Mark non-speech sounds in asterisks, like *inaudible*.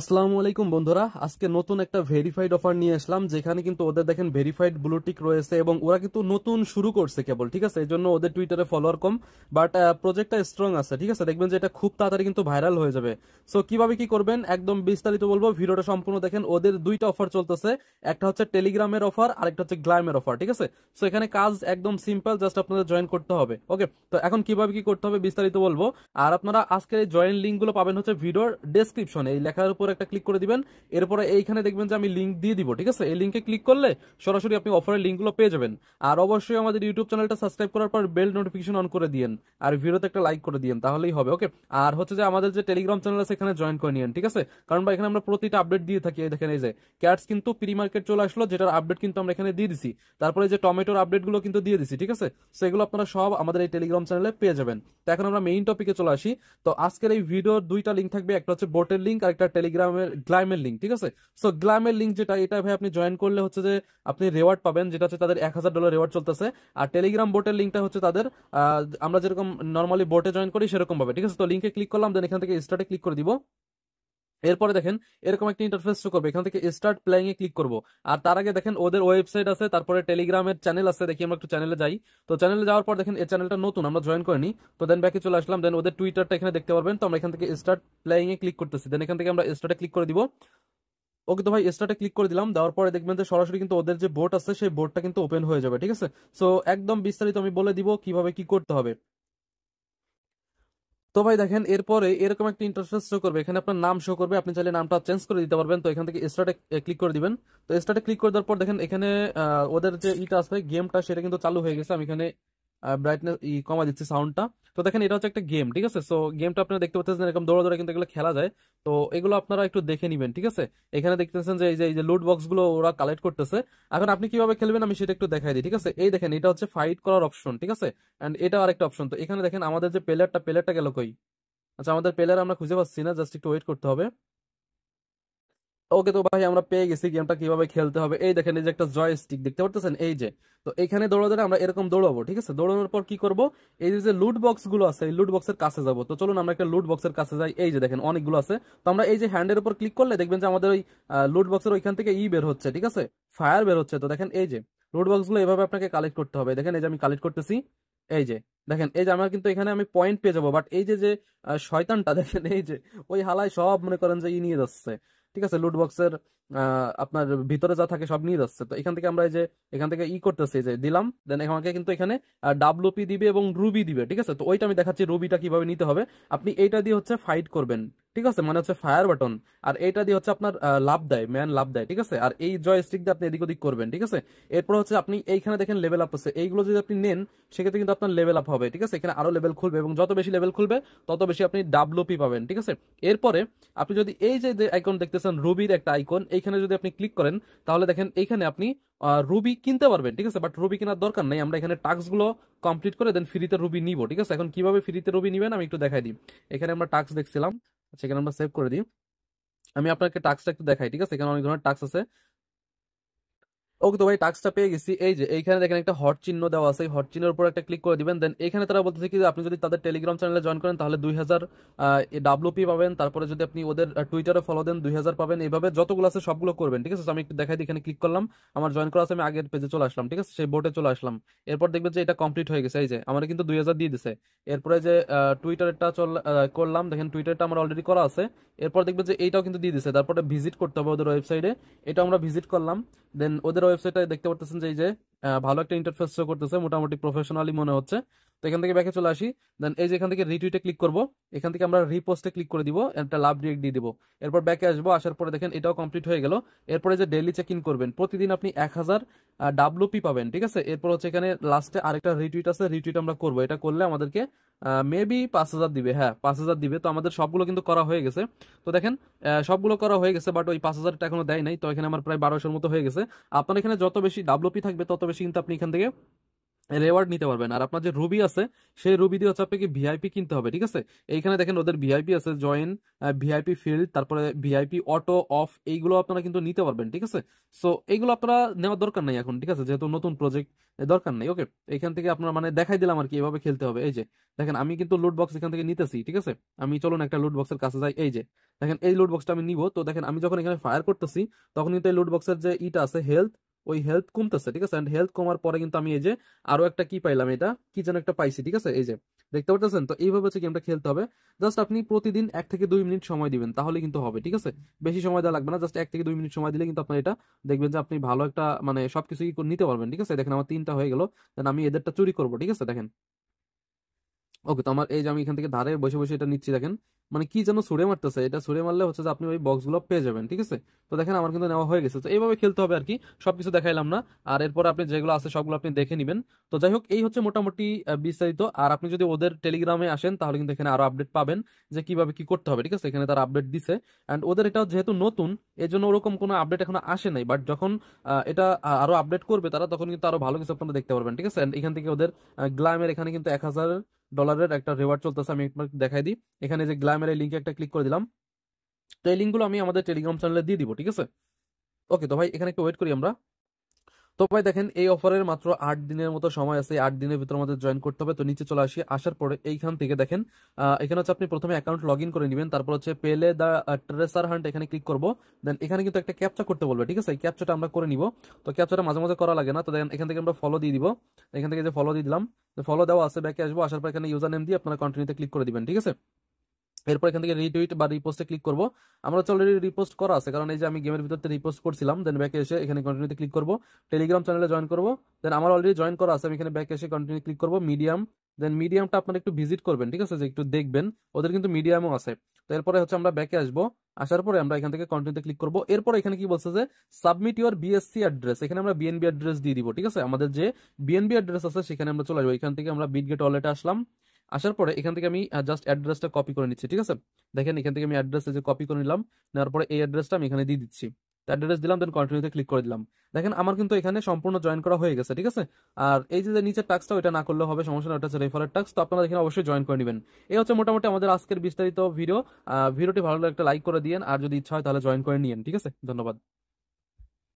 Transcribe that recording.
আসসালামু আলাইকুম বন্ধুরা আজকে নতুন একটা ভেরিফাইড অফার নিয়ে আসলাম যেখানে কিন্তু ওদের দেখেন ভেরিফাইড ব্লুটিক রয়েছে এবং ওরা কিন্তু নতুন শুরু করছে কেবল ঠিক আছে এই জন্য ওদের টুইটারে ফলোয়ার কম বাট প্রজেক্টটা স্ট্রং আছে ঠিক আছে দেখবেন যে এটা খুব তাড়াতাড়ি কিন্তু ভাইরাল হয়ে যাবে সো কিভাবে কি করবেন একদম বিস্তারিত বলবো ভিডিওটা সম্পূর্ণ দেখেন ওদের দুইটা অফার চলতেছে একটা হচ্ছে টেলিগ্রামের অফার আর একটা হচ্ছে গ্লামের অফার ঠিক আছে সো এখানে কাজ একদম সিম্পল জাস্ট আপনাদের জয়েন করতে হবে ওকে তো এখন কিভাবে কি করতে হবে বিস্তারিত বলবো আর আপনারা আজকের এই জয়েন লিঙ্কগুলো পাবেন হচ্ছে ভিডিওর ডেসক্রিপশনে এই লেখার উপর উপর একটা ক্লিক করে দিবেন এরপরে এইখানে দেখবেন যে আমি লিঙ্ক দিয়ে দিব ঠিক আছে এই লিঙ্কে ক্লিক করলে সরাসরি আপনি অফারের লিঙ্কগুলো পেয়ে যাবেন আর অবশ্যই আমাদের ইউটিউব চ্যানেলটা সাবস্ক্রাইব করার পর বেল নোটিফিকেশন অন করে দিন আর ভিডিওতে একটা লাইক করে দিন তাহলেই হবে ওকে আর হচ্ছে যে আমাদের যে টেলিগ্রাম চ্যানেল আছে এখানে জয়েন করে নিন ঠিক আছে কারণ বা এখানে আমরা প্রতিটা আপডেট দিয়ে থাকি দেখেন এই যে ক্যাটস কিন্তু প্রি মার্কেট চলে আসলো যেটার আপডেট কিন্তু আমরা এখানে দিয়ে দিছি তারপরে যে টমেটোর আপডেটগুলো কিন্তু দিয়ে দিছি ঠিক আছে সেগুলো আপনারা সব আমাদের এই টেলিগ্রাম চ্যানেলে পেয়ে যাবেন তো এখন আমরা মেইন টপিকে চলে আসি তো আজকের এই ভিডিওর দুইটা লিঙ্ক থাকবে একটা হচ্ছে বোটের লিঙ্ক আর একটা টেলিগ্রাম টেলিগ্রামের গ্লাইমের লিঙ্ক ঠিক আছে সো গ্লাইমের লিঙ্ক যেটা এটা ভাই আপনি জয়েন করলে হচ্ছে যে আপনি রেওয়ার্ড পাবেন যেটা হচ্ছে তাদের এক হাজার ডলার রেওয়ার্ড চলতেছে আর টেলিগ্রাম বোটের লিঙ্কটা হচ্ছে তাদের আমরা যেরকম নর্মালি বোটে জয়েন করি সেরকম ভাবে ঠিক আছে তো লিঙ্কে ক্লিক করলাম দেন এখান থেকে স্টার্টে ক্লিক করে দিব এরপরে দেখেন এরকম একটা ইন্টারফেস শো করবে এখান থেকে স্টার্ট প্লেয়িং এ ক্লিক করবো আর তার আগে দেখেন ওদের ওয়েবসাইট আছে তারপরে টেলিগ্রামের চ্যানেল আছে দেখি আমরা একটু চ্যানেলে যাই তো চ্যানেলে যাওয়ার পর দেখেন এই চ্যানেলটা নতুন আমরা জয়েন করিনি তো দেন ব্যাকে চলে আসলাম দেন ওদের টুইটারটা এখানে দেখতে পারবেন তো আমরা এখান থেকে স্টার্ট প্লেয়িং এ ক্লিক করতেছি দেন এখান থেকে আমরা স্টার্টে ক্লিক করে দিব ওকে তো ভাই স্টার্টে ক্লিক করে দিলাম দেওয়ার পরে দেখবেন যে সরাসরি কিন্তু ওদের যে বোর্ড আছে সেই বোর্ডটা কিন্তু ওপেন হয়ে যাবে ঠিক আছে সো একদম বিস্তারিত আমি বলে দিব কিভাবে কি করতে হবে তো ভাই দেখেন এরপরে এরকম একটা ইন্টারফেস শো করবে এখানে আপনার নাম শো করবে আপনি চাইলে নামটা চেঞ্জ করে দিতে পারবেন তো এখান থেকে স্টার্টে ক্লিক করে দিবেন তো স্টার্টে ক্লিক করে দেওয়ার পর দেখেন এখানে ওদের যে ইটা আছে গেমটা সেটা কিন্তু চালু হয়ে গেছে আমি এখানে ব্রাইটনেস ই কমা দিচ্ছে সাউন্ডটা তো দেখেন এটা হচ্ছে একটা গেম ঠিক আছে সো গেমটা আপনারা দেখতে পাচ্ছেন এরকম দৌড়া দৌড়া কিন্তু এগুলো খেলা যায় তো এগুলো আপনারা একটু দেখে নেবেন ঠিক আছে এখানে দেখতেছেন যে এই যে এই যে লুট বক্সগুলো ওরা কালেক্ট করতেছে এখন আপনি কিভাবে খেলবেন আমি সেটা একটু দেখাই দিই ঠিক আছে এই দেখেন এটা হচ্ছে ফাইট করার অপশন ঠিক আছে অ্যান্ড এটা আর একটা অপশন তো এখানে দেখেন আমাদের যে প্লেয়ারটা প্লেয়ারটা গেল কই আচ্ছা আমাদের প্লেয়ার আমরা খুঁজে পাচ্ছি না জাস্ট একটু ওয়েট করতে হবে ওকে তো ভাই আমরা পেয়ে গেছি গেমটা কিভাবে খেলতে হবে এই দেখেন এই যে একটা জয় স্টিক দেখতে পারতেছেন এই যে তো এখানে দৌড়াতে আমরা এরকম দৌড়াবো ঠিক আছে দৌড়ানোর পর কি করব এই যে লুট বক্স গুলো আছে এই লুট বক্সের কাছে যাবো তো চলুন আমরা একটা লুট বক্সের কাছে যাই এই যে দেখেন অনেকগুলো আছে তো আমরা এই যে হ্যান্ডের উপর ক্লিক করলে দেখবেন যে আমাদের ওই লুট বক্সের ওইখান থেকে ই বের হচ্ছে ঠিক আছে ফায়ার বের হচ্ছে তো দেখেন এই যে লুট বক্স গুলো এভাবে আপনাকে কালেক্ট করতে হবে দেখেন এই যে আমি কালেক্ট করতেছি এই যে দেখেন এই যে আমার কিন্তু এখানে আমি পয়েন্ট পেয়ে যাবো বাট এই যে যে শয়তানটা *laughs* দেখেন এই যে ওই হালায় সব মনে করেন যে ই নিয়ে যাচ্ছে ঠিক আছে লুট বক্সের আপনার ভিতরে যা থাকে সব নিয়ে যাচ্ছে তো এখান থেকে আমরা এই যে এখান থেকে ই করতেছি যে দিলাম দেন আমাকে কিন্তু এখানে ডাব্লুপি দিবে এবং রুবি দিবে ঠিক আছে তো ওইটা আমি দেখাচ্ছি রুবিটা কিভাবে নিতে হবে আপনি এইটা দিয়ে হচ্ছে ফাইট করবেন ঠিক আছে মানে হচ্ছে ফায়ার বাটন আর এটা দিয়ে হচ্ছে আপনার লাভ দেয় ম্যান লাভ দেয় ঠিক আছে আর এই জয়স্টিক দিয়ে আপনি এদিক ওদিক করবেন ঠিক আছে এরপর হচ্ছে আপনি এইখানে দেখেন লেভেল আপ আছে এইগুলো যদি আপনি নেন সেক্ষেত্রে কিন্তু আপনার লেভেল আপ হবে ঠিক আছে এখানে আরো লেভেল খুলবে এবং যত বেশি লেভেল খুলবে তত বেশি আপনি ডাব্লুপি পাবেন ঠিক আছে এরপরে আপনি যদি এই যে আইকন দেখতেছেন রুবির একটা আইকন এইখানে যদি আপনি ক্লিক করেন তাহলে দেখেন এইখানে আপনি রুবি কিনতে পারবেন ঠিক আছে বাট রুবি কেনার দরকার নেই আমরা এখানে টাস্কগুলো কমপ্লিট করে দেন ফ্রিতে রুবি নিব ঠিক আছে এখন কিভাবে ফ্রিতে রুবি নিবেন আমি একটু দেখাই দিই এখানে আমরা টাস্ক দেখছিলাম সেখানে আমরা সেভ করে দিই আমি আপনাকে টাস্কটা একটু দেখাই ঠিক আছে এখানে অনেক ধরনের টাস্ক আছে ওকে তো ভাই টাস্কটা পেয়ে গেছি এই যে এইখানে দেখেন একটা হট চিহ্ন দেওয়া আছে হট চিহ্নের উপর একটা ক্লিক করে দিবেন দেন এখানে তারা বলতেছে কি আপনি যদি তাদের টেলিগ্রাম চ্যানেলে জয়েন করেন তাহলে দুই হাজার ডাব্লুপি পাবেন তারপরে যদি আপনি ওদের টুইটারে ফলো দেন দুই হাজার পাবেন এইভাবে যতগুলো আছে সবগুলো করবেন ঠিক আছে আমি একটু দেখাই এখানে ক্লিক করলাম আমার জয়েন করা আছে আমি আগের পেজে চলে আসলাম ঠিক আছে সেই বোর্ডে চলে আসলাম এরপর দেখবেন যে এটা কমপ্লিট হয়ে গেছে এই যে আমার কিন্তু দুই হাজার দিয়ে দিছে এরপরে যে টুইটারটা চল করলাম দেখেন টুইটারটা আমার অলরেডি করা আছে এরপর দেখবেন যে এইটাও কিন্তু দিয়ে দিছে তারপরে ভিজিট করতে হবে ওদের ওয়েবসাইটে এটা আমরা ভিজিট করলাম দেন ওদের ওয়েবসাইটে দেখতে পারতেছেন যে এই যে ভালো একটা ইন্টারফেস শো করতেছে মোটামুটি প্রফেশনালি মনে হচ্ছে তো এখান থেকে ব্যাকে চলে আসি দেন এই যে এখান থেকে রিটুইটে ক্লিক করব এখান থেকে আমরা রিপোস্টে ক্লিক করে দিব একটা লাভ ডিরেক্ট দিয়ে দিব এরপর ব্যাকে আসবো আসার পরে দেখেন এটাও কমপ্লিট হয়ে গেল এরপরে যে ডেইলি চেক ইন করবেন প্রতিদিন আপনি এক হাজার ডাব্লুপি পাবেন ঠিক আছে এরপর হচ্ছে এখানে লাস্টে আরেকটা রিটুইট আছে রিটুইট আমরা করবো এটা করলে আমাদেরকে মেবি পাঁচ হাজার দিবে হ্যাঁ পাঁচ হাজার দিবে তো আমাদের সবগুলো কিন্তু করা হয়ে গেছে তো দেখেন সবগুলো করা হয়ে গেছে বাট ওই পাঁচ হাজারটা এখনো দেয় নাই তো এখানে আমার প্রায় বারোশোর মতো হয়ে গেছে আপনার এখানে যত বেশি ডাব্লুপি থাকবে তত বেশি কিন্তু আপনি এখান থেকে রেওয়ার্ড নিতে পারবেন আর আপনার যে রুবি আছে সেই রুবি দিয়ে হচ্ছে আপনাকে ভিআইপি কিনতে হবে ঠিক আছে এইখানে দেখেন ওদের ভিআইপি আছে জয়েন ভিআইপি ফিল্ড তারপরে ভিআইপি অটো অফ এইগুলো আপনারা কিন্তু নিতে পারবেন ঠিক আছে সো এইগুলো আপনারা নেওয়ার দরকার নাই এখন ঠিক আছে যেহেতু নতুন প্রজেক্ট দরকার নেই ওকে এখান থেকে আপনারা মানে দেখাই দিলাম আর কি এভাবে খেলতে হবে এই যে দেখেন আমি কিন্তু লুট বক্স এখান থেকে নিতেছি ঠিক আছে আমি চলুন একটা লুট বক্সের কাছে যাই এই যে দেখেন এই লুট বক্সটা আমি নিব তো দেখেন আমি যখন এখানে ফায়ার করতেছি তখন কিন্তু এই লুট বক্সের যে ইটা আছে হেলথ ওই হেলথ কমতেছে ঠিক আছে হেলথ কমার পরে কিন্তু আমি এই যে আরো একটা কি পাইলাম এটা কি যেন একটা পাইছি ঠিক আছে এই যে দেখতে পাচ্ছেন তো এইভাবে হচ্ছে গেমটা খেলতে হবে জাস্ট আপনি প্রতিদিন এক থেকে দুই মিনিট সময় দিবেন তাহলে কিন্তু হবে ঠিক আছে বেশি সময় দেওয়া লাগবে না জাস্ট এক থেকে দুই মিনিট সময় দিলে কিন্তু আপনার এটা দেখবেন যে আপনি ভালো একটা মানে সবকিছু নিতে পারবেন ঠিক আছে দেখেন আমার তিনটা হয়ে গেল দেন আমি এদেরটা চুরি করবো ঠিক আছে দেখেন ওকে তো আমার এই যে আমি এখান থেকে ধারে বসে বসে এটা নিচ্ছি দেখেন মানে কি যেন সুরে মারতেছে এটা সুরে মারলে হচ্ছে যে আপনি ওই বক্সগুলো পেয়ে যাবেন ঠিক আছে তো দেখেন আমার কিন্তু নেওয়া হয়ে গেছে তো এইভাবে খেলতে হবে আর কি সবকিছু দেখাইলাম না আর এরপর আপনি যেগুলো আছে সবগুলো আপনি দেখে নেবেন তো যাই হোক এই হচ্ছে মোটামুটি বিস্তারিত আর আপনি যদি ওদের টেলিগ্রামে আসেন তাহলে কিন্তু এখানে আরো আপডেট পাবেন যে কিভাবে কি করতে হবে ঠিক আছে এখানে তার আপডেট দিছে অ্যান্ড ওদের এটা যেহেতু নতুন এই জন্য ওরকম কোনো আপডেট এখন আসে নাই বাট যখন এটা আরো আপডেট করবে তারা তখন কিন্তু আরো ভালো কিছু আপনারা দেখতে পারবেন ঠিক আছে এখান থেকে ওদের গ্লামের এখানে কিন্তু এক হাজার ডলারের একটা রেওয়ার্ড চলতেছে আমি একবার দেখাই দিই এখানে যে গ্ল্যামের এই লিঙ্কে একটা ক্লিক করে দিলাম তো এই লিঙ্কগুলো আমি আমাদের টেলিগ্রাম চ্যানেলে দিয়ে দিব ঠিক আছে ওকে তো ভাই এখানে একটু ওয়েট করি আমরা তো ভাই দেখেন এই অফারের মাত্র আট দিনের মতো সময় আছে আট দিনের ভিতরে আমাদের জয়েন করতে হবে তো নিচে চলে আসি আসার পরে এইখান থেকে দেখেন এখানে হচ্ছে আপনি প্রথমে অ্যাকাউন্ট লগ ইন করে নেবেন তারপর হচ্ছে পেলে দ্য ট্রেসার হান্ট এখানে ক্লিক করবো দেন এখানে কিন্তু একটা ক্যাপচা করতে বলবে ঠিক আছে এই ক্যাপচাটা আমরা করে নিব তো ক্যাপচাটা মাঝে মাঝে করা লাগে না তো দেখেন এখান থেকে আমরা ফলো দিয়ে দিব এখান থেকে যে ফলো দিয়ে দিলাম ফলো দেওয়া আছে ব্যাকে আসবো আসার পর এখানে ইউজার নেম দিয়ে আপনারা কন্টিনিউতে ক্লিক করে দিবেন ঠিক আছে এরপর এখান থেকে রিটুইট বা রিপোস্টে ক্লিক করবো আমরা অলরেডি রিপোস্ট করা আছে কারণ এই যে আমি গেমের ভিতরে রিপোস্ট করছিলাম দেন ব্যাকে এসে এখানে কন্টিনিউতে ক্লিক করবো টেলিগ্রাম চ্যানেলে জয়েন করবো দেন আমার অলরেডি জয়েন করা আছে আমি এখানে ব্যাকে এসে কন্টিনিউ ক্লিক করবো মিডিয়াম দেন মিডিয়ামটা আপনার একটু ভিজিট করবেন ঠিক আছে যে একটু দেখবেন ওদের কিন্তু মিডিয়ামও আছে তো এরপরে হচ্ছে আমরা ব্যাকে আসবো আসার পরে আমরা এখান থেকে কন্টিনিউতে ক্লিক করবো এরপর এখানে কি বলছে যে সাবমিট ইউর বিএসসি অ্যাড্রেস এখানে আমরা বিএনবি অ্যাড্রেস দিয়ে দিব ঠিক আছে আমাদের যে বিএনবি অ্যাড্রেস আছে সেখানে আমরা চলে যাবো এখান থেকে আমরা বিটগেট ওয়ালেটে আসলাম আসার পরে এখান থেকে আমি জাস্ট অ্যাড্রেসটা কপি করে নিচ্ছি ঠিক আছে দেখেন এখান থেকে আমি অ্যাড্রেসে যে কপি করে নিলাম নেওয়ার পরে এই অ্যাড্রেসটা আমি এখানে দিয়ে দিচ্ছি অ্যাড্রেস দিলাম দেন কন্টিনিউতে ক্লিক করে দিলাম দেখেন আমার কিন্তু এখানে সম্পূর্ণ জয়েন করা হয়ে গেছে ঠিক আছে আর এই যে নিচের টাক্সটা ওটা না করলে হবে সমস্যা না ওটা হচ্ছে রেফারের টাক্স তো আপনারা এখানে অবশ্যই জয়েন করে নেবেন এই হচ্ছে মোটামুটি আমাদের আজকের বিস্তারিত ভিডিও ভিডিওটি ভালো লাগলে একটা লাইক করে দিন আর যদি ইচ্ছা হয় তাহলে জয়েন করে নিন ঠিক আছে ধন্যবাদ